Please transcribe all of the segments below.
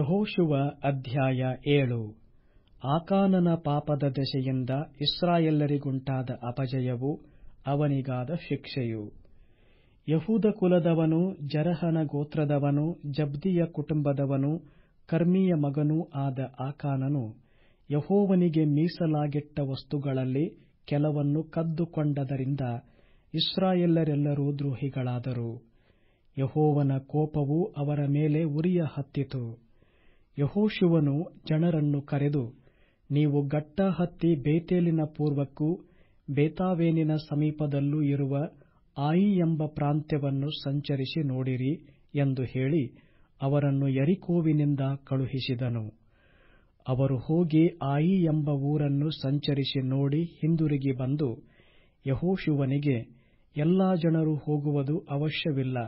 ಯಹೋಶುವ ಅಧ್ಯಾಯ ಏಳು ಆಕಾನನ ಪಾಪದ ದಶೆಯಿಂದ ಇಸ್ರಾಯೆಲ್ಲರಿಗುಂಟಾದ ಅಪಜಯವು ಅವನಿಗಾದ ಶಿಕ್ಷೆಯು ಯಹೂದ ಕುಲದವನು ಜರಹನ ಗೋತ್ರದವನು ಜಬ್ದಿಯ ಕುಟುಂಬದವನು ಕರ್ಮೀಯ ಮಗನೂ ಆದ ಆಕಾನನು ಯಹೋವನಿಗೆ ಮೀಸಲಾಗಿಟ್ಟ ವಸ್ತುಗಳಲ್ಲಿ ಕೆಲವನ್ನು ಕದ್ದುಕೊಂಡದರಿಂದ ಇಸ್ರಾಯೆಲ್ಲರೆಲ್ಲರೂ ದ್ರೋಹಿಗಳಾದರು ಯಹೋವನ ಕೋಪವು ಅವರ ಮೇಲೆ ಉರಿಯ ಹತ್ತಿತು ಯೆಹೋಶುವನು ಜನರನ್ನು ಕರೆದು ನೀವು ಗಟ್ಟ ಹತ್ತಿ ಬೇತೇಲಿನ ಪೂರ್ವಕ್ಕೂ ಬೇತಾವೇನಿನ ಸಮೀಪದಲ್ಲೂ ಇರುವ ಆಯಿ ಎಂಬ ಪ್ರಾಂತ್ಯವನ್ನು ಸಂಚರಿಸಿ ನೋಡಿರಿ ಎಂದು ಹೇಳಿ ಅವರನ್ನು ಯರಿಕೋವಿನಿಂದ ಕಳುಹಿಸಿದನು ಅವರು ಹೋಗಿ ಆಯಿ ಎಂಬ ಊರನ್ನು ಸಂಚರಿಸಿ ನೋಡಿ ಹಿಂದಿರುಗಿ ಬಂದು ಯೆಹೋಶುವನಿಗೆ ಎಲ್ಲಾ ಜನರು ಹೋಗುವುದು ಅವಶ್ಯವಿಲ್ಲ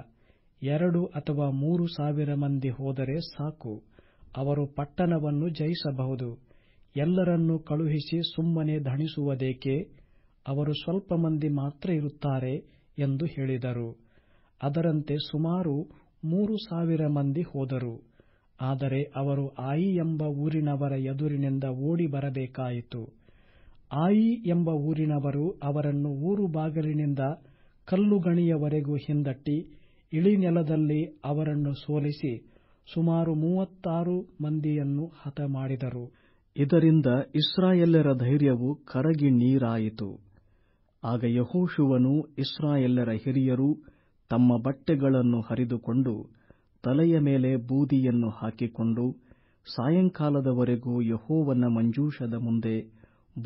ಎರಡು ಅಥವಾ ಮೂರು ಸಾವಿರ ಮಂದಿ ಹೋದರೆ ಸಾಕು ಅವರು ಪಟ್ಟಣವನ್ನು ಜಯಿಸಬಹುದು ಎಲ್ಲರನ್ನೂ ಕಳುಹಿಸಿ ಸುಮ್ಮನೆ ಧಣಿಸುವುದೇಕೆ ಅವರು ಸ್ವಲ್ಪ ಮಂದಿ ಮಾತ್ರ ಇರುತ್ತಾರೆ ಎಂದು ಹೇಳಿದರು ಅದರಂತೆ ಸುಮಾರು ಮೂರು ಸಾವಿರ ಮಂದಿ ಹೋದರು ಆದರೆ ಅವರು ಆಯಿ ಎಂಬ ಊರಿನವರ ಎದುರಿನಿಂದ ಓಡಿ ಬರಬೇಕಾಯಿತು ಆಯಿ ಎಂಬ ಊರಿನವರು ಅವರನ್ನು ಊರು ಬಾಗಿಲಿನಿಂದ ಕಲ್ಲುಗಣಿಯವರೆಗೂ ಹಿಂದಟ್ಟಿ ಇಳಿನೆಲದಲ್ಲಿ ಅವರನ್ನು ಸೋಲಿಸಿ ಸುಮಾರು ಮೂವತ್ತಾರು ಮಂದಿಯನ್ನು ಹತ ಮಾಡಿದರು ಇದರಿಂದ ಇಸ್ರಾಯೇಲ್ಯರ ಧೈರ್ಯವು ಕರಗಿ ನೀರಾಯಿತು ಆಗ ಯಹೋಶುವನು ಇಸ್ರಾಯೇಲ್ಯರ ಹಿರಿಯರು ತಮ್ಮ ಬಟ್ಟೆಗಳನ್ನು ಹರಿದುಕೊಂಡು ತಲೆಯ ಮೇಲೆ ಬೂದಿಯನ್ನು ಹಾಕಿಕೊಂಡು ಸಾಯಂಕಾಲದವರೆಗೂ ಯಹೋವನ ಮಂಜೂಷದ ಮುಂದೆ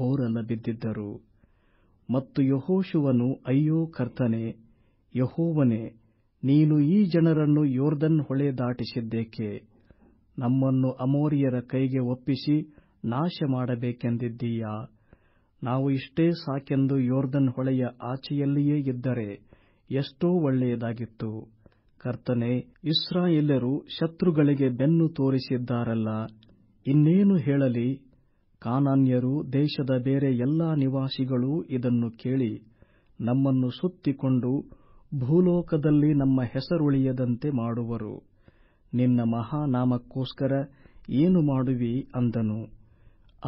ಬೋರಲ ಬಿದ್ದಿದ್ದರು ಮತ್ತು ಯಹೋಶುವನು ಅಯ್ಯೋ ಕರ್ತನೆ ಯಹೋವನೇ ನೀನು ಈ ಜನರನ್ನು ಯೋರ್ದನ್ ಹೊಳೆ ದಾಟಿಸಿದ್ದೇಕೆ ನಮ್ಮನ್ನು ಅಮೋರಿಯರ ಕೈಗೆ ಒಪ್ಪಿಸಿ ನಾಶ ಮಾಡಬೇಕೆಂದಿದ್ದೀಯಾ ನಾವು ಇಷ್ಟೇ ಸಾಕೆಂದು ಯೋರ್ದನ್ ಹೊಳೆಯ ಆಚೆಯಲ್ಲಿಯೇ ಇದ್ದರೆ ಎಷ್ಟೋ ಒಳ್ಳೆಯದಾಗಿತ್ತು ಕರ್ತನೆ ಇಸ್ರಾಯೇಲರು ಶತ್ರುಗಳಿಗೆ ಬೆನ್ನು ತೋರಿಸಿದ್ದಾರಲ್ಲ ಇನ್ನೇನು ಹೇಳಲಿ ಕಾನಾನ್ಯರು ದೇಶದ ಬೇರೆ ಎಲ್ಲಾ ನಿವಾಸಿಗಳೂ ಇದನ್ನು ಕೇಳಿ ನಮ್ಮನ್ನು ಸುತ್ತಿಕೊಂಡು ಭೂಲೋಕದಲ್ಲಿ ನಮ್ಮ ಹೆಸರುಳಿಯದಂತೆ ಮಾಡುವರು ನಿನ್ನ ಮಹಾನಾಮಕ್ಕೋಸ್ಕರ ಏನು ಮಾಡುವಿ ಅಂದನು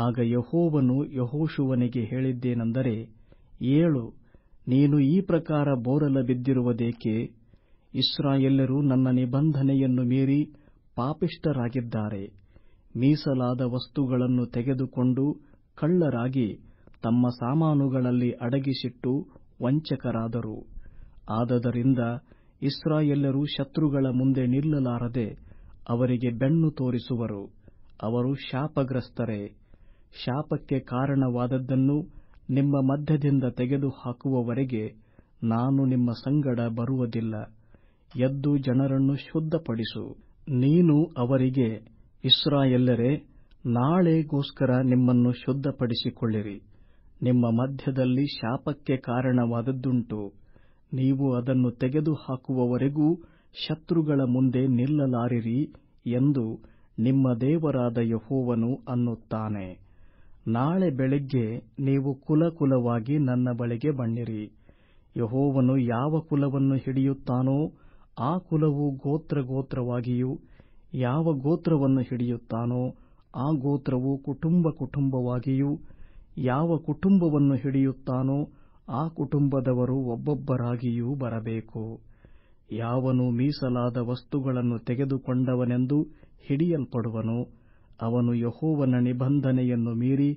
ಆಗ ಯಹೋವನು ಯಹೋಶುವನಿಗೆ ಹೇಳಿದ್ದೇನೆಂದರೆ ಏಳು ನೀನು ಈ ಪ್ರಕಾರ ಬೋರಲ ಬಿದ್ದಿರುವುದೇಕೆ ಎಲ್ಲರೂ ನನ್ನ ನಿಬಂಧನೆಯನ್ನು ಮೀರಿ ಪಾಪಿಷ್ಠರಾಗಿದ್ದಾರೆ ಮೀಸಲಾದ ವಸ್ತುಗಳನ್ನು ತೆಗೆದುಕೊಂಡು ಕಳ್ಳರಾಗಿ ತಮ್ಮ ಸಾಮಾನುಗಳಲ್ಲಿ ಅಡಗಿಸಿಟ್ಟು ವಂಚಕರಾದರು ಆದದರಿಂದ ಎಲ್ಲರೂ ಶತ್ರುಗಳ ಮುಂದೆ ನಿಲ್ಲಲಾರದೆ ಅವರಿಗೆ ಬೆನ್ನು ತೋರಿಸುವರು ಅವರು ಶಾಪಗ್ರಸ್ತರೇ ಶಾಪಕ್ಕೆ ಕಾರಣವಾದದ್ದನ್ನು ನಿಮ್ಮ ಮಧ್ಯದಿಂದ ತೆಗೆದುಹಾಕುವವರೆಗೆ ನಾನು ನಿಮ್ಮ ಸಂಗಡ ಬರುವುದಿಲ್ಲ ಎದ್ದು ಜನರನ್ನು ಶುದ್ಧಪಡಿಸು ನೀನು ಅವರಿಗೆ ಎಲ್ಲರೇ ನಾಳೆಗೋಸ್ಕರ ನಿಮ್ಮನ್ನು ಶುದ್ಧಪಡಿಸಿಕೊಳ್ಳಿರಿ ನಿಮ್ಮ ಮಧ್ಯದಲ್ಲಿ ಶಾಪಕ್ಕೆ ಕಾರಣವಾದದ್ದುಂಟು ನೀವು ಅದನ್ನು ಹಾಕುವವರೆಗೂ ಶತ್ರುಗಳ ಮುಂದೆ ನಿಲ್ಲಲಾರಿರಿ ಎಂದು ನಿಮ್ಮ ದೇವರಾದ ಯಹೋವನು ಅನ್ನುತ್ತಾನೆ ನಾಳೆ ಬೆಳಿಗ್ಗೆ ನೀವು ಕುಲಕುಲವಾಗಿ ನನ್ನ ಬಳಿಗೆ ಬಣ್ಣಿರಿ ಯಹೋವನು ಯಾವ ಕುಲವನ್ನು ಹಿಡಿಯುತ್ತಾನೋ ಆ ಕುಲವು ಗೋತ್ರ ಗೋತ್ರವಾಗಿಯೂ ಯಾವ ಗೋತ್ರವನ್ನು ಹಿಡಿಯುತ್ತಾನೋ ಆ ಗೋತ್ರವು ಕುಟುಂಬ ಕುಟುಂಬವಾಗಿಯೂ ಯಾವ ಕುಟುಂಬವನ್ನು ಹಿಡಿಯುತ್ತಾನೋ ಆ ಕುಟುಂಬದವರು ಒಬ್ಬೊಬ್ಬರಾಗಿಯೂ ಬರಬೇಕು ಯಾವನು ಮೀಸಲಾದ ವಸ್ತುಗಳನ್ನು ತೆಗೆದುಕೊಂಡವನೆಂದು ಹಿಡಿಯಲ್ಪಡುವನು ಅವನು ಯಹೋವನ ನಿಬಂಧನೆಯನ್ನು ಮೀರಿ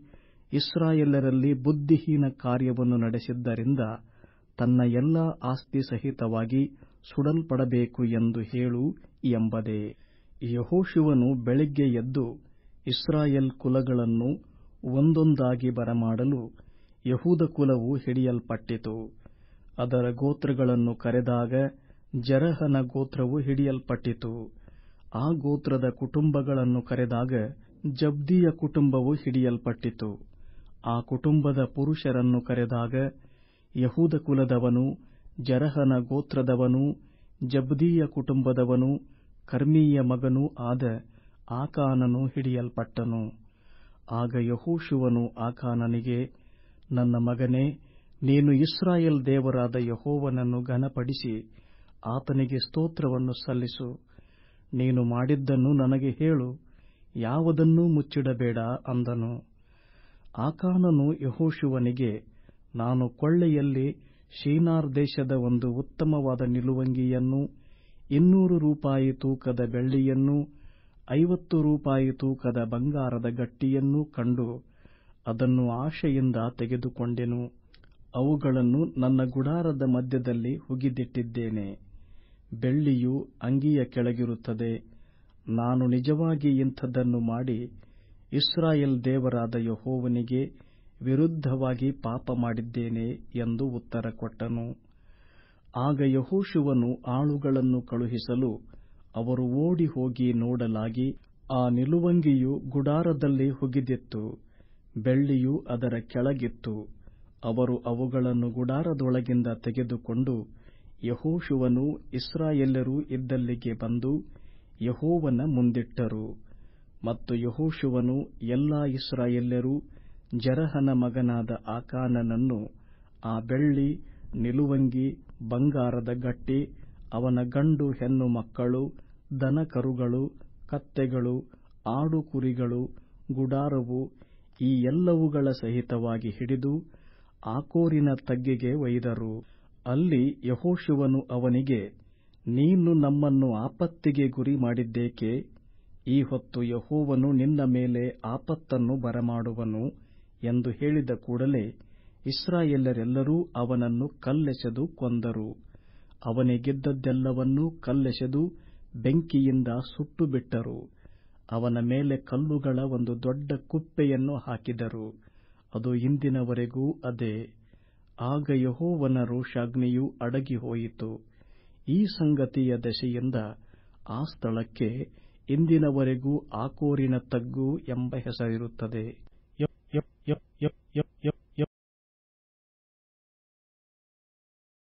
ಇಸ್ರಾಯೇಲರಲ್ಲಿ ಬುದ್ಧಿಹೀನ ಕಾರ್ಯವನ್ನು ನಡೆಸಿದ್ದರಿಂದ ತನ್ನ ಎಲ್ಲಾ ಆಸ್ತಿ ಸಹಿತವಾಗಿ ಸುಡಲ್ಪಡಬೇಕು ಎಂದು ಹೇಳು ಎಂಬದೆ ಯಹೋಶಿವನು ಬೆಳಿಗ್ಗೆ ಎದ್ದು ಇಸ್ರಾಯೇಲ್ ಕುಲಗಳನ್ನು ಒಂದೊಂದಾಗಿ ಬರಮಾಡಲು ಯಹೂದ ಕುಲವು ಹಿಡಿಯಲ್ಪಟ್ಟಿತು ಅದರ ಗೋತ್ರಗಳನ್ನು ಕರೆದಾಗ ಜರಹನ ಗೋತ್ರವು ಹಿಡಿಯಲ್ಪಟ್ಟಿತು ಆ ಗೋತ್ರದ ಕುಟುಂಬಗಳನ್ನು ಕರೆದಾಗ ಜಬ್ದಿಯ ಕುಟುಂಬವು ಹಿಡಿಯಲ್ಪಟ್ಟಿತು ಆ ಕುಟುಂಬದ ಪುರುಷರನ್ನು ಕರೆದಾಗ ಯಹೂದ ಕುಲದವನು ಜರಹನ ಗೋತ್ರದವನು ಜಬ್ದೀಯ ಕುಟುಂಬದವನು ಕರ್ಮೀಯ ಮಗನೂ ಆದ ಆಕಾನನು ಹಿಡಿಯಲ್ಪಟ್ಟನು ಆಗ ಯಹೋಶುವನು ಆಕಾನನಿಗೆ ನನ್ನ ಮಗನೇ ನೀನು ಇಸ್ರಾಯೇಲ್ ದೇವರಾದ ಯಹೋವನನ್ನು ಘನಪಡಿಸಿ ಆತನಿಗೆ ಸ್ತೋತ್ರವನ್ನು ಸಲ್ಲಿಸು ನೀನು ಮಾಡಿದ್ದನ್ನು ನನಗೆ ಹೇಳು ಯಾವುದನ್ನೂ ಮುಚ್ಚಿಡಬೇಡ ಅಂದನು ಆಕಾನನು ಯಹೋಶುವನಿಗೆ ನಾನು ಕೊಳ್ಳೆಯಲ್ಲಿ ಶೀನಾರ್ ದೇಶದ ಒಂದು ಉತ್ತಮವಾದ ನಿಲುವಂಗಿಯನ್ನು ಇನ್ನೂರು ರೂಪಾಯಿ ತೂಕದ ಬೆಳ್ಳಿಯನ್ನು ಐವತ್ತು ರೂಪಾಯಿ ತೂಕದ ಬಂಗಾರದ ಗಟ್ಟಿಯನ್ನೂ ಕಂಡು ಅದನ್ನು ಆಶೆಯಿಂದ ತೆಗೆದುಕೊಂಡೆನು ಅವುಗಳನ್ನು ನನ್ನ ಗುಡಾರದ ಮಧ್ಯದಲ್ಲಿ ಹುಗಿದಿಟ್ಟಿದ್ದೇನೆ ಬೆಳ್ಳಿಯು ಅಂಗಿಯ ಕೆಳಗಿರುತ್ತದೆ ನಾನು ನಿಜವಾಗಿ ಇಂಥದ್ದನ್ನು ಮಾಡಿ ಇಸ್ರಾಯೇಲ್ ದೇವರಾದ ಯಹೋವನಿಗೆ ವಿರುದ್ಧವಾಗಿ ಪಾಪ ಮಾಡಿದ್ದೇನೆ ಎಂದು ಉತ್ತರ ಕೊಟ್ಟನು ಆಗ ಯಹೋಶುವನು ಆಳುಗಳನ್ನು ಕಳುಹಿಸಲು ಅವರು ಓಡಿ ಹೋಗಿ ನೋಡಲಾಗಿ ಆ ನಿಲುವಂಗಿಯು ಗುಡಾರದಲ್ಲಿ ಹುಗಿದಿತ್ತು ಬೆಳ್ಳಿಯು ಅದರ ಕೆಳಗಿತ್ತು ಅವರು ಅವುಗಳನ್ನು ಗುಡಾರದೊಳಗಿಂದ ತೆಗೆದುಕೊಂಡು ಯಹೋಶುವನು ಇಸ್ರಾಯೆಲ್ಲರೂ ಇದ್ದಲ್ಲಿಗೆ ಬಂದು ಯಹೋವನ ಮುಂದಿಟ್ಟರು ಮತ್ತು ಯಹೋಶುವನು ಎಲ್ಲಾ ಇಸ್ರಾಯೆಲ್ಲರೂ ಜರಹನ ಮಗನಾದ ಆಕಾನನನ್ನು ಆ ಬೆಳ್ಳಿ ನಿಲುವಂಗಿ ಬಂಗಾರದ ಗಟ್ಟಿ ಅವನ ಗಂಡು ಹೆಣ್ಣು ಮಕ್ಕಳು ದನಕರುಗಳು ಕತ್ತೆಗಳು ಆಡು ಕುರಿಗಳು ಗುಡಾರವು ಈ ಎಲ್ಲವುಗಳ ಸಹಿತವಾಗಿ ಹಿಡಿದು ಆಕೋರಿನ ತಗ್ಗೆಗೆ ಒಯ್ದರು ಅಲ್ಲಿ ಯಹೋಶಿವನು ಅವನಿಗೆ ನೀನು ನಮ್ಮನ್ನು ಆಪತ್ತಿಗೆ ಗುರಿ ಮಾಡಿದ್ದೇಕೆ ಈ ಹೊತ್ತು ಯಹೋವನು ನಿನ್ನ ಮೇಲೆ ಆಪತ್ತನ್ನು ಬರಮಾಡುವನು ಎಂದು ಹೇಳಿದ ಕೂಡಲೇ ಇಸ್ರಾಯೇಲರೆಲ್ಲರೂ ಅವನನ್ನು ಕಲ್ಲೆಸೆದು ಕೊಂದರು ಅವನಿಗಿದ್ದದ್ದೆಲ್ಲವನ್ನೂ ಕಲ್ಲೆಸೆದು ಬೆಂಕಿಯಿಂದ ಸುಟ್ಟುಬಿಟ್ಟರು ಅವನ ಮೇಲೆ ಕಲ್ಲುಗಳ ಒಂದು ದೊಡ್ಡ ಕುಪ್ಪೆಯನ್ನು ಹಾಕಿದರು ಅದು ಇಂದಿನವರೆಗೂ ಅದೇ ಆಗ ಯಹೋವನ ರೋಷಾಗ್ನಿಯು ಅಡಗಿ ಹೋಯಿತು ಈ ಸಂಗತಿಯ ದಶೆಯಿಂದ ಆ ಸ್ಥಳಕ್ಕೆ ಇಂದಿನವರೆಗೂ ಆಕೋರಿನ ತಗ್ಗು ಎಂಬ ಹೆಸರಿರುತ್ತದೆ